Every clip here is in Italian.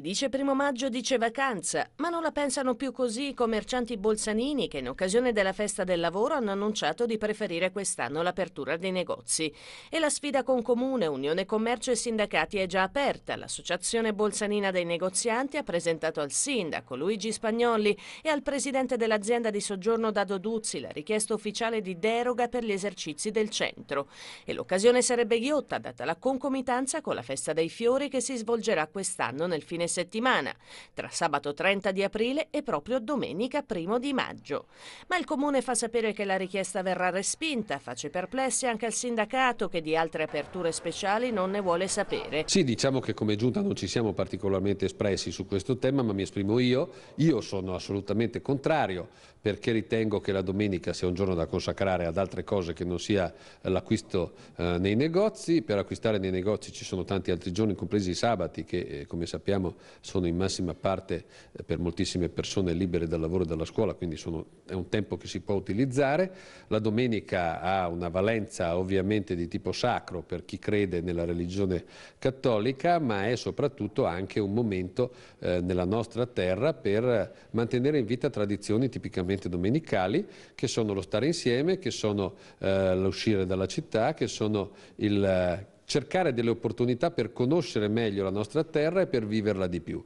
Chi dice primo maggio dice vacanza, ma non la pensano più così i commercianti bolzanini che in occasione della festa del lavoro hanno annunciato di preferire quest'anno l'apertura dei negozi. E la sfida con Comune, Unione Commercio e Sindacati è già aperta. L'Associazione Bolzanina dei Negozianti ha presentato al sindaco Luigi Spagnoli e al presidente dell'azienda di soggiorno Dado Duzzi la richiesta ufficiale di deroga per gli esercizi del centro. E l'occasione sarebbe ghiotta, data la concomitanza con la festa dei fiori che si svolgerà quest'anno nel fine settimana, tra sabato 30 di aprile e proprio domenica 1 di maggio. Ma il Comune fa sapere che la richiesta verrà respinta, face perplessi anche al sindacato che di altre aperture speciali non ne vuole sapere. Sì, diciamo che come giunta non ci siamo particolarmente espressi su questo tema, ma mi esprimo io. Io sono assolutamente contrario perché ritengo che la domenica sia un giorno da consacrare ad altre cose che non sia eh, l'acquisto eh, nei negozi. Per acquistare nei negozi ci sono tanti altri giorni, compresi i sabati, che eh, come sappiamo sappiamo sono in massima parte eh, per moltissime persone libere dal lavoro e dalla scuola, quindi sono, è un tempo che si può utilizzare. La domenica ha una valenza ovviamente di tipo sacro per chi crede nella religione cattolica, ma è soprattutto anche un momento eh, nella nostra terra per mantenere in vita tradizioni tipicamente domenicali, che sono lo stare insieme, che sono eh, l'uscire dalla città, che sono il eh, cercare delle opportunità per conoscere meglio la nostra terra e per viverla di più.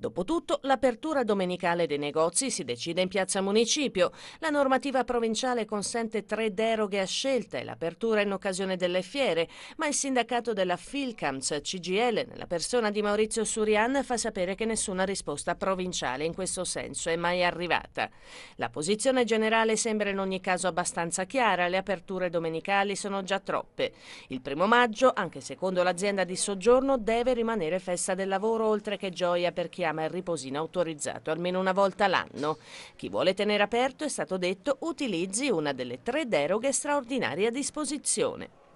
Dopotutto, l'apertura domenicale dei negozi si decide in piazza Municipio. La normativa provinciale consente tre deroghe a scelta e l'apertura in occasione delle fiere, ma il sindacato della Filcams CGL, nella persona di Maurizio Surian, fa sapere che nessuna risposta provinciale in questo senso è mai arrivata. La posizione generale sembra in ogni caso abbastanza chiara, le aperture domenicali sono già troppe. Il primo maggio, anche secondo l'azienda di soggiorno, deve rimanere festa del lavoro oltre che gioia per chi ha chiama il riposino autorizzato almeno una volta l'anno. Chi vuole tenere aperto, è stato detto, utilizzi una delle tre deroghe straordinarie a disposizione.